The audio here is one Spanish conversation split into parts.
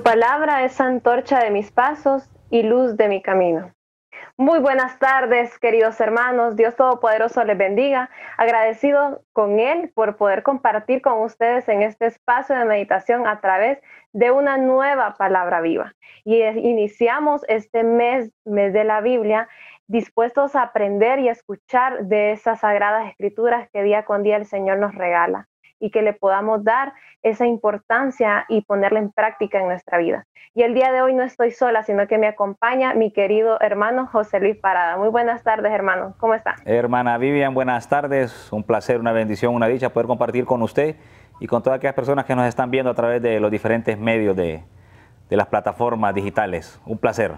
palabra es antorcha de mis pasos y luz de mi camino. Muy buenas tardes, queridos hermanos. Dios Todopoderoso les bendiga. Agradecido con Él por poder compartir con ustedes en este espacio de meditación a través de una nueva palabra viva. Y iniciamos este mes, mes de la Biblia, dispuestos a aprender y escuchar de esas sagradas escrituras que día con día el Señor nos regala y que le podamos dar esa importancia y ponerla en práctica en nuestra vida. Y el día de hoy no estoy sola, sino que me acompaña mi querido hermano José Luis Parada. Muy buenas tardes, hermano. ¿Cómo está? Hermana Vivian, buenas tardes. Un placer, una bendición, una dicha poder compartir con usted y con todas aquellas personas que nos están viendo a través de los diferentes medios de, de las plataformas digitales. Un placer.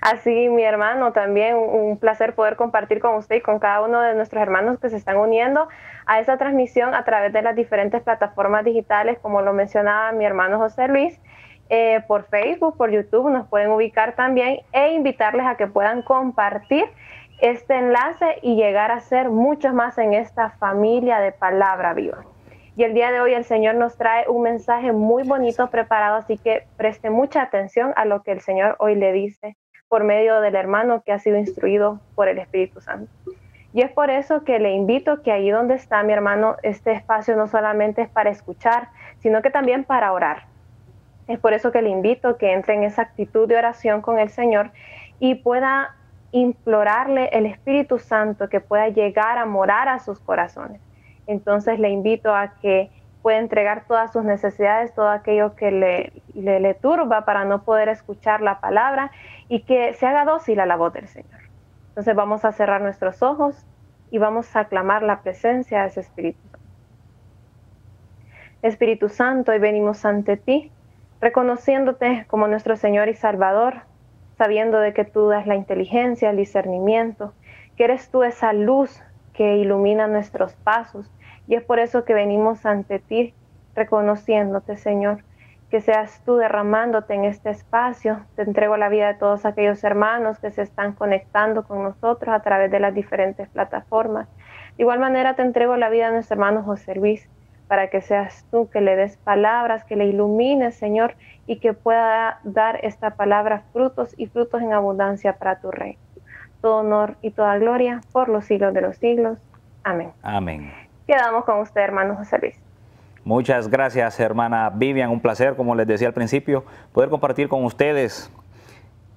Así, mi hermano, también un placer poder compartir con usted y con cada uno de nuestros hermanos que se están uniendo a esta transmisión a través de las diferentes plataformas digitales, como lo mencionaba mi hermano José Luis. Eh, por Facebook, por YouTube, nos pueden ubicar también e invitarles a que puedan compartir este enlace y llegar a ser muchos más en esta familia de palabra viva. Y el día de hoy el Señor nos trae un mensaje muy bonito preparado, así que preste mucha atención a lo que el Señor hoy le dice por medio del hermano que ha sido instruido por el Espíritu Santo. Y es por eso que le invito que ahí donde está mi hermano, este espacio no solamente es para escuchar, sino que también para orar. Es por eso que le invito que entre en esa actitud de oración con el Señor y pueda implorarle el Espíritu Santo que pueda llegar a morar a sus corazones. Entonces le invito a que puede entregar todas sus necesidades, todo aquello que le, turba para no poder escuchar la palabra y que se haga dócil a la voz del Señor. Entonces vamos a cerrar nuestros ojos y vamos a aclamar la presencia de ese Espíritu. Espíritu Santo, hoy venimos ante ti, reconociéndote como nuestro Señor y Salvador, sabiendo de que tú das la inteligencia, el discernimiento, que eres tú esa luz que ilumina nuestros pasos y es por eso que venimos ante ti, reconociéndote, Señor, que seas tú derramándote en este espacio. Te entrego la vida de todos aquellos hermanos que se están conectando con nosotros a través de las diferentes plataformas. De igual manera te entrego la vida de nuestro hermano José Luis, para que seas tú que le des palabras, que le ilumines, Señor, y que pueda dar esta palabra frutos y frutos en abundancia para tu rey. Todo honor y toda gloria por los siglos de los siglos. Amén. Amén quedamos con usted, hermano José Luis. Muchas gracias, hermana Vivian. Un placer, como les decía al principio, poder compartir con ustedes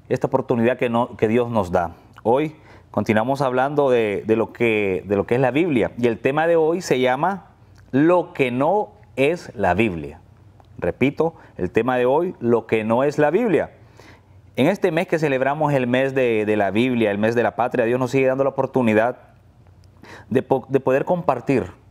esta oportunidad que, no, Dios nos da. Hoy continuamos hablando de, lo que, de lo que es la Biblia y el tema de hoy se llama Lo que no es la Biblia. Repito, el tema de hoy, lo que no es la Biblia. En este mes que celebramos el mes de, la Biblia, el mes de la patria, Dios nos sigue dando la oportunidad de, de poder compartir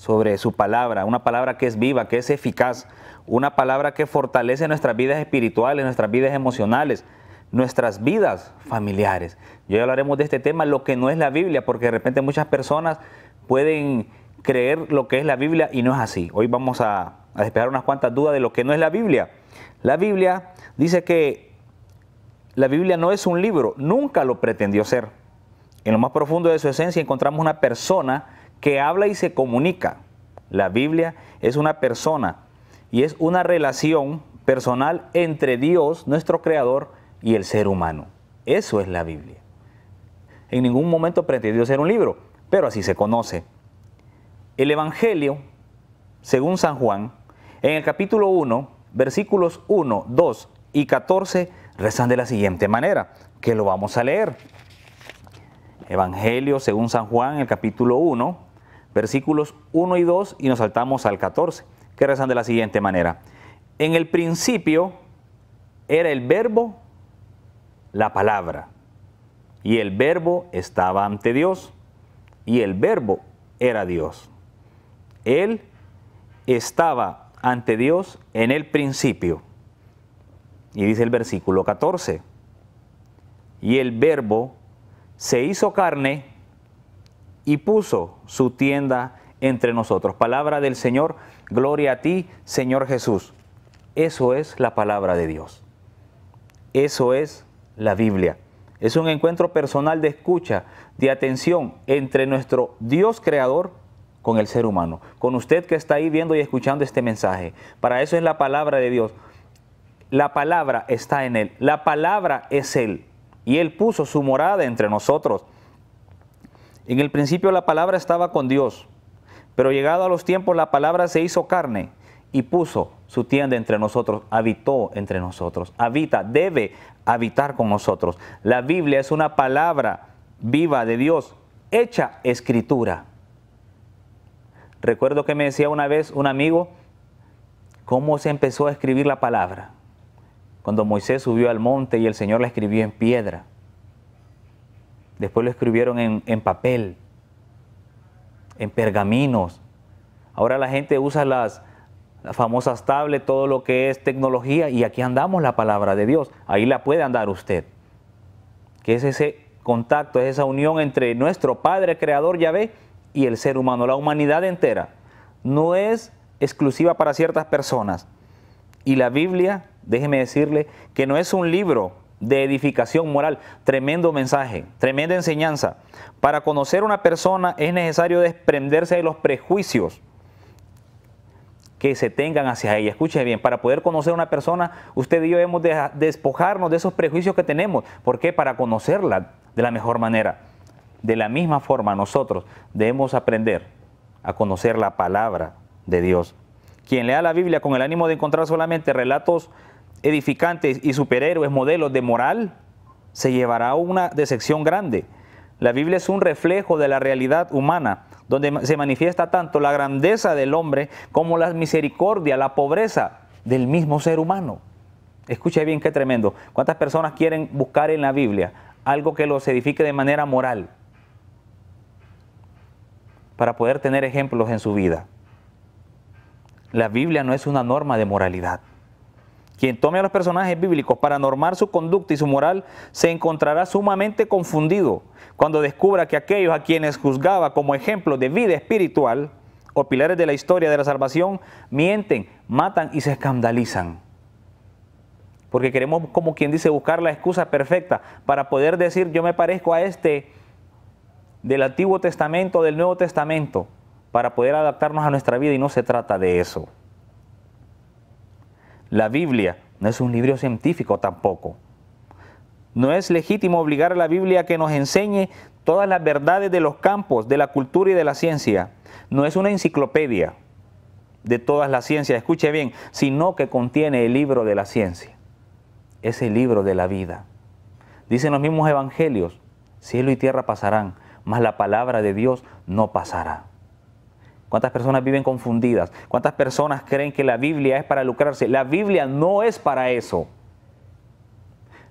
sobre su palabra, una palabra que es viva, que es eficaz, una palabra que fortalece nuestras vidas espirituales, nuestras vidas emocionales, nuestras vidas familiares. hoy hablaremos de este tema, lo que no es la Biblia, porque de repente muchas personas pueden creer lo que es la Biblia y no es así. Hoy vamos a, a despejar unas cuantas dudas de lo que no es la Biblia. La Biblia dice que la Biblia no es un libro, nunca lo pretendió ser. En lo más profundo de su esencia encontramos una persona que habla y se comunica. La Biblia es una persona y es una relación personal entre Dios, nuestro Creador, y el ser humano. Eso es la Biblia. En ningún momento pretendió ser un libro, pero así se conoce. El Evangelio, según San Juan, en el capítulo 1, versículos 1, 2 y 14, rezan de la siguiente manera, que lo vamos a leer. Evangelio según San Juan, el capítulo 1, versículos 1 y 2 y nos saltamos al 14, que rezan de la siguiente manera. En el principio era el verbo, la palabra, y el verbo estaba ante Dios, y el verbo era Dios. Él estaba ante Dios en el principio. Y dice el versículo 14, y el verbo se hizo carne y puso su tienda entre nosotros. Palabra del Señor, gloria a ti, Señor Jesús. Eso es la palabra de Dios. Eso es la Biblia. Es un encuentro personal de escucha, de atención entre nuestro Dios creador con el ser humano, con usted que está ahí viendo y escuchando este mensaje. Para eso es la palabra de Dios. La palabra está en Él, la palabra es Él. Y Él puso su morada entre nosotros. En el principio la palabra estaba con Dios, pero llegado a los tiempos la palabra se hizo carne y puso su tienda entre nosotros, habitó entre nosotros, habita, debe habitar con nosotros. La Biblia es una palabra viva de Dios, hecha escritura. Recuerdo que me decía una vez un amigo cómo se empezó a escribir la palabra. Cuando Moisés subió al monte y el Señor la escribió en piedra. Después lo escribieron en, papel, en pergaminos. Ahora la gente usa las, las famosas tablets, todo lo que es tecnología, y aquí andamos la palabra de Dios. Ahí la puede andar usted. Que es ese contacto, es esa unión entre nuestro Padre Creador ve, y el ser humano, la humanidad entera. No es exclusiva para ciertas personas. Y la Biblia, déjeme decirle, que no es un libro de edificación moral. Tremendo mensaje, tremenda enseñanza. Para conocer a una persona es necesario desprenderse de los prejuicios que se tengan hacia ella. Escuche bien, para poder conocer a una persona, usted y yo debemos de despojarnos de esos prejuicios que tenemos. porque Para conocerla de la mejor manera. De la misma forma, nosotros debemos aprender a conocer la palabra de Dios. Quien lea la Biblia con el ánimo de encontrar solamente relatos edificantes y superhéroes, modelos de moral, se llevará a una decepción grande. La Biblia es un reflejo de la realidad humana, donde se manifiesta tanto la grandeza del hombre como la misericordia, la pobreza del mismo ser humano. Escuche bien qué tremendo. ¿Cuántas personas quieren buscar en la Biblia algo que los edifique de manera moral para poder tener ejemplos en su vida? La Biblia no es una norma de moralidad. Quien tome a los personajes bíblicos para normar su conducta y su moral se encontrará sumamente confundido cuando descubra que aquellos a quienes juzgaba como ejemplo de vida espiritual o pilares de la historia de la salvación mienten, matan y se escandalizan. Porque queremos, como quien dice, buscar la excusa perfecta para poder decir yo me parezco a este del Antiguo Testamento, o del Nuevo Testamento, para poder adaptarnos a nuestra vida y no se trata de eso. La Biblia no es un libro científico tampoco. No es legítimo obligar a la Biblia a que nos enseñe todas las verdades de los campos, de la cultura y de la ciencia. No es una enciclopedia de todas las ciencias, escuche bien, sino que contiene el libro de la ciencia. Es el libro de la vida. Dicen los mismos evangelios, cielo y tierra pasarán, mas la palabra de Dios no pasará. ¿Cuántas personas viven confundidas? ¿Cuántas personas creen que la Biblia es para lucrarse? La Biblia no es para eso.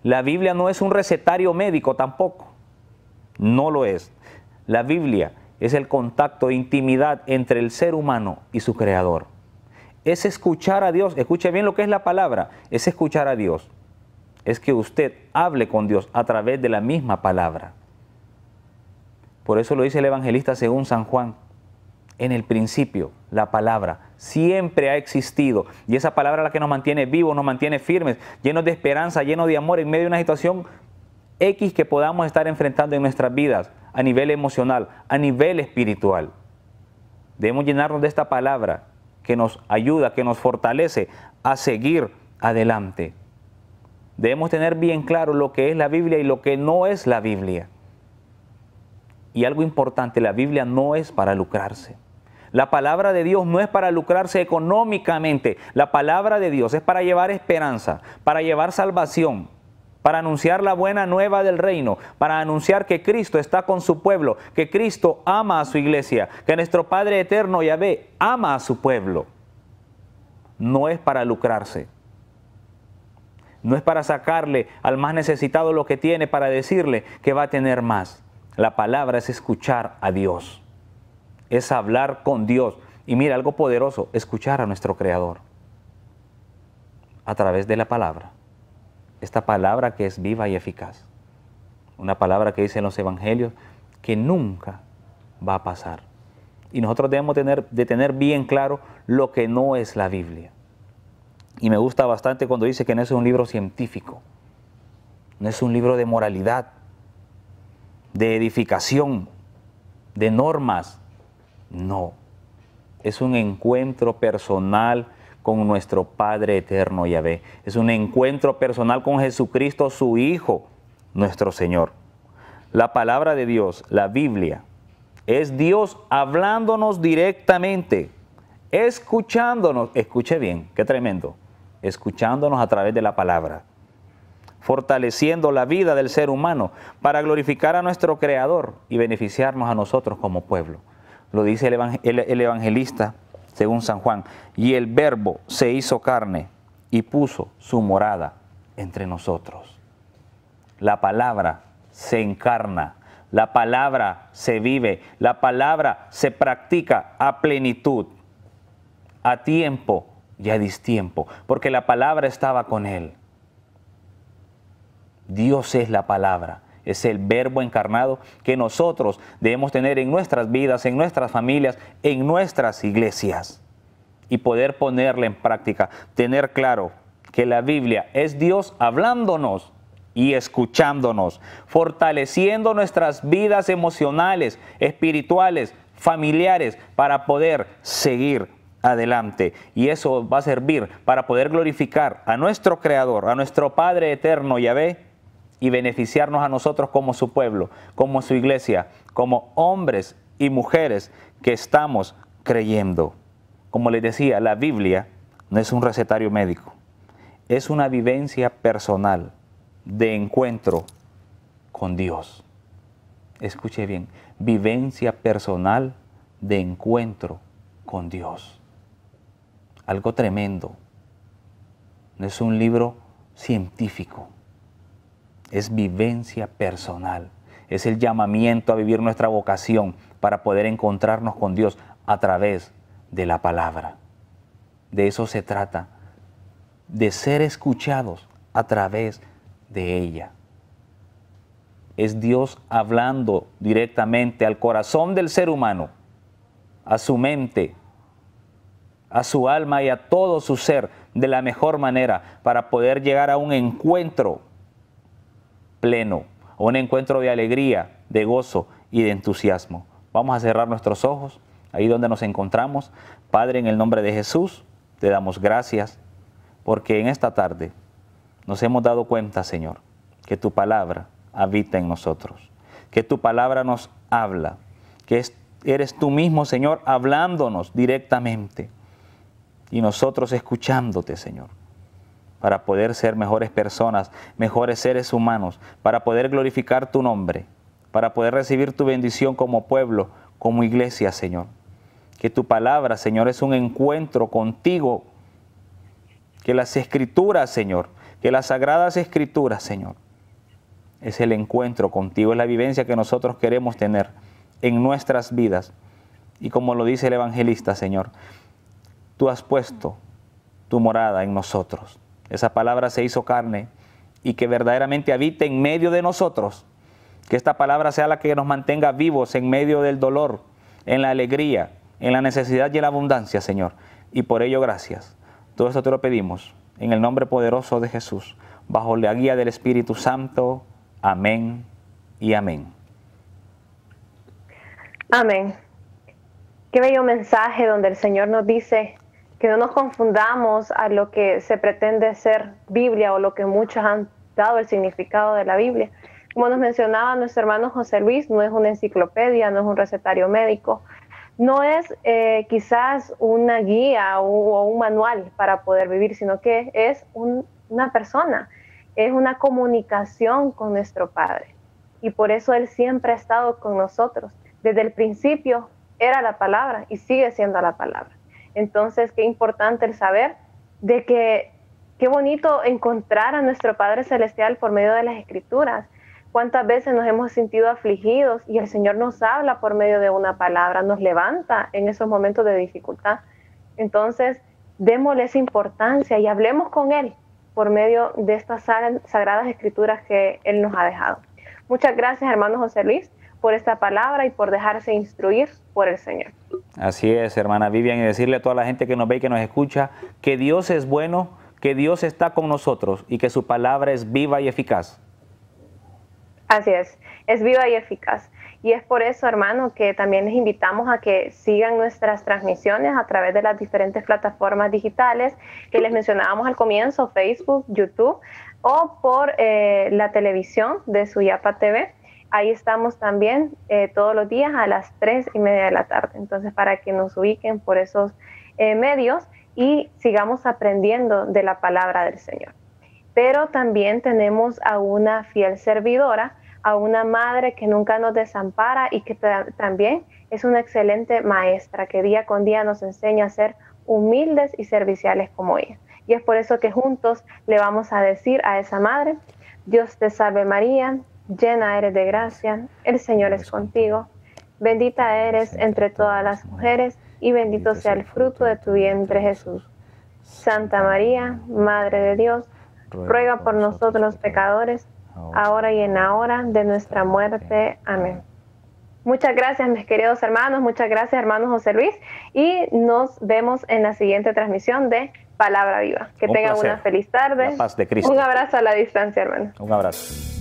La Biblia no es un recetario médico tampoco. No lo es. La Biblia es el contacto, intimidad entre el ser humano y su creador. Es escuchar a Dios. Escuche bien lo que es la palabra. Es escuchar a Dios. Es que usted hable con Dios a través de la misma palabra. Por eso lo dice el evangelista según San Juan en el principio, la palabra siempre ha existido y esa palabra es la que nos mantiene vivos, nos mantiene firmes, llenos de esperanza, llenos de amor en medio de una situación X que podamos estar enfrentando en nuestras vidas a nivel emocional, a nivel espiritual. Debemos llenarnos de esta palabra que nos ayuda, que nos fortalece a seguir adelante. Debemos tener bien claro lo que es la Biblia y lo que no es la Biblia. Y algo importante, la Biblia no es para lucrarse. La palabra de Dios no es para lucrarse económicamente. La palabra de Dios es para llevar esperanza, para llevar salvación, para anunciar la buena nueva del reino, para anunciar que Cristo está con su pueblo, que Cristo ama a su iglesia, que nuestro Padre Eterno Yahvé ama a su pueblo. No es para lucrarse. No es para sacarle al más necesitado lo que tiene para decirle que va a tener más. La palabra es escuchar a Dios es hablar con Dios. Y mira, algo poderoso, escuchar a nuestro Creador a través de la palabra. Esta palabra que es viva y eficaz. Una palabra que dicen los evangelios que nunca va a pasar. Y nosotros debemos tener, de tener bien claro lo que no es la Biblia. Y me gusta bastante cuando dice que no es un libro científico, no es un libro de moralidad, de edificación, de normas, no, es un encuentro personal con nuestro Padre Eterno Yahvé. Es un encuentro personal con Jesucristo, su Hijo, nuestro Señor. La palabra de Dios, la Biblia, es Dios hablándonos directamente, escuchándonos. Escuche bien, qué tremendo. Escuchándonos a través de la palabra, fortaleciendo la vida del ser humano para glorificar a nuestro Creador y beneficiarnos a nosotros como pueblo lo dice el, evangelista según San Juan, y el verbo se hizo carne y puso su morada entre nosotros. La palabra se encarna, la palabra se vive, la palabra se practica a plenitud, a tiempo y a distiempo, porque la palabra estaba con él. Dios es la palabra es el verbo encarnado que nosotros debemos tener en nuestras vidas, en nuestras familias, en nuestras iglesias y poder ponerla en práctica, tener claro que la Biblia es Dios hablándonos y escuchándonos, fortaleciendo nuestras vidas emocionales, espirituales, familiares, para poder seguir adelante. Y eso va a servir para poder glorificar a nuestro Creador, a nuestro Padre Eterno, Yahvé, y beneficiarnos a nosotros como su pueblo, como su iglesia, como hombres y mujeres que estamos creyendo. Como les decía, la Biblia no es un recetario médico, es una vivencia personal de encuentro con Dios. Escuche bien, vivencia personal de encuentro con Dios. Algo tremendo. No es un libro científico es vivencia personal, es el llamamiento a vivir nuestra vocación para poder encontrarnos con Dios a través de la palabra. De eso se trata, de ser escuchados a través de ella. Es Dios hablando directamente al corazón del ser humano, a su mente, a su alma y a todo su ser de la mejor manera para poder llegar a un encuentro pleno, un encuentro de alegría, de gozo y de entusiasmo. Vamos a cerrar nuestros ojos, ahí donde nos encontramos. Padre, en el nombre de Jesús, te damos gracias, porque en esta tarde nos hemos dado cuenta, Señor, que tu palabra habita en nosotros, que tu palabra nos habla, que eres tú mismo, Señor, hablándonos directamente y nosotros escuchándote, Señor para poder ser mejores personas, mejores seres humanos, para poder glorificar tu nombre, para poder recibir tu bendición como pueblo, como iglesia, Señor. Que tu palabra, Señor, es un encuentro contigo. Que las escrituras, Señor, que las sagradas escrituras, Señor, es el encuentro contigo, es la vivencia que nosotros queremos tener en nuestras vidas. Y como lo dice el evangelista, Señor, tú has puesto tu morada en nosotros esa palabra se hizo carne, y que verdaderamente habite en medio de nosotros. Que esta palabra sea la que nos mantenga vivos en medio del dolor, en la alegría, en la necesidad y en la abundancia, Señor. Y por ello gracias. Todo esto te lo pedimos en el nombre poderoso de Jesús, bajo la guía del Espíritu Santo. Amén y amén. Amén. Qué bello mensaje donde el Señor nos dice que no nos confundamos a lo que se pretende ser Biblia o lo que muchos han dado el significado de la Biblia. Como nos mencionaba nuestro hermano José Luis, no es una enciclopedia, no es un recetario médico, no es eh, quizás una guía o, un manual para poder vivir, sino que es una persona, es una comunicación con nuestro Padre. Y por eso Él siempre ha estado con nosotros. Desde el principio era la palabra y sigue siendo la palabra. Entonces, qué importante el saber de que qué bonito encontrar a nuestro Padre Celestial por medio de las Escrituras. ¿Cuántas veces nos hemos sentido afligidos y el Señor nos habla por medio de una palabra, nos levanta en esos momentos de dificultad? Entonces, démosle esa importancia y hablemos con Él por medio de estas sagradas escrituras que Él nos ha dejado. Muchas gracias, hermano José Luis por esta palabra y por dejarse instruir por el Señor. Así es, hermana Vivian, y decirle a toda la gente que nos ve y que nos escucha que Dios es bueno, que Dios está con nosotros y que su palabra es viva y eficaz. Así es, es viva y eficaz. Y es por eso, hermano, que también les invitamos a que sigan nuestras transmisiones a través de las diferentes plataformas digitales que les mencionábamos al comienzo, Facebook, YouTube o por eh, la televisión de Suyapa TV ahí estamos también eh, todos los días a las tres y media de la tarde. Entonces, para que nos ubiquen por esos eh, medios y sigamos aprendiendo de la palabra del Señor. Pero también tenemos a una fiel servidora, a una madre que nunca nos desampara y que también es una excelente maestra que día con día nos enseña a ser humildes y serviciales como ella. Y es por eso que juntos le vamos a decir a esa madre, Dios te salve María, llena eres de gracia, el Señor es contigo, bendita eres entre todas las mujeres y bendito sea el fruto de tu vientre Jesús. Santa María, Madre de Dios, ruega por nosotros los pecadores, ahora y en la hora de nuestra muerte. Amén. Muchas gracias mis queridos hermanos, muchas gracias hermanos José Luis y nos vemos en la siguiente transmisión de Palabra Viva. Que tengan una feliz tarde. Un abrazo a la distancia, hermano. Un abrazo.